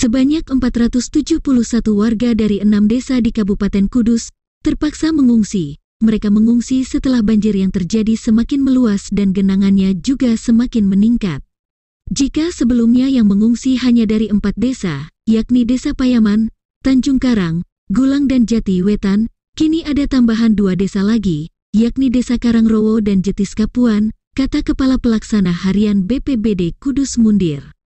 Sebanyak 471 warga dari enam desa di Kabupaten Kudus terpaksa mengungsi. Mereka mengungsi setelah banjir yang terjadi semakin meluas dan genangannya juga semakin meningkat. Jika sebelumnya yang mengungsi hanya dari empat desa, yakni Desa Payaman, Tanjung Karang, Gulang dan Jati Wetan, kini ada tambahan dua desa lagi, yakni Desa Karangrowo dan Jetis Kapuan, kata Kepala Pelaksana Harian BPBD Kudus Mundir.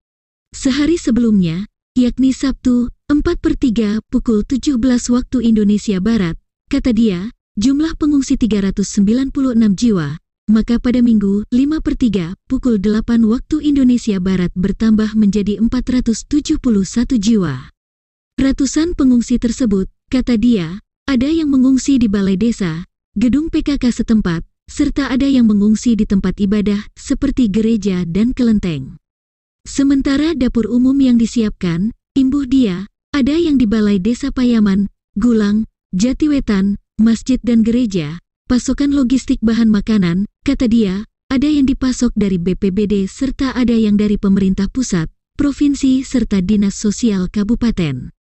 Sehari sebelumnya, yakni Sabtu, 4 per 3 pukul 17 waktu Indonesia Barat, kata dia, jumlah pengungsi 396 jiwa, maka pada Minggu 5 per 3 pukul 8 waktu Indonesia Barat bertambah menjadi 471 jiwa. Ratusan pengungsi tersebut, kata dia, ada yang mengungsi di balai desa, gedung PKK setempat, serta ada yang mengungsi di tempat ibadah seperti gereja dan kelenteng. Sementara dapur umum yang disiapkan, imbuh dia, ada yang di Balai Desa Payaman, Gulang, Jatiwetan, masjid dan gereja, pasokan logistik bahan makanan, kata dia, ada yang dipasok dari BPBD serta ada yang dari pemerintah pusat, provinsi serta dinas sosial kabupaten.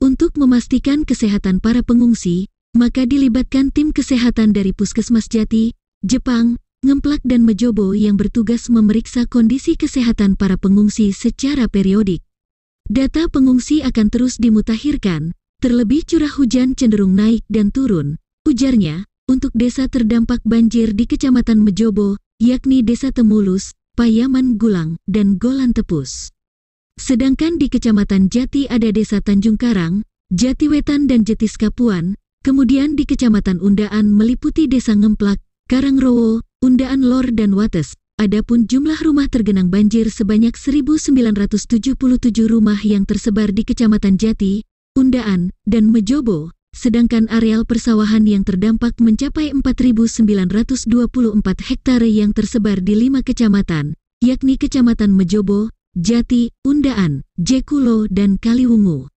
Untuk memastikan kesehatan para pengungsi, maka dilibatkan tim kesehatan dari Puskesmas Jati, Jepang, Ngemplak dan Mejobo yang bertugas memeriksa kondisi kesehatan para pengungsi secara periodik. Data pengungsi akan terus dimutahirkan, terlebih curah hujan cenderung naik dan turun, ujarnya, untuk desa terdampak banjir di Kecamatan Mejobo, yakni Desa Temulus, Payaman Gulang, dan Golan Tepus. Sedangkan di Kecamatan Jati ada Desa Tanjung Karang, Jati Wetan dan Jetis Kapuan, kemudian di Kecamatan Undaan meliputi Desa Ngemplak, Karangrowo, Undaan Lor dan Wates, adapun jumlah rumah tergenang banjir sebanyak 1.977 rumah yang tersebar di Kecamatan Jati, Undaan, dan Mejobo, sedangkan areal persawahan yang terdampak mencapai 4.924 hektare yang tersebar di lima kecamatan, yakni Kecamatan Mejobo, Jati, Undaan, Jekulo, dan Kaliwungu.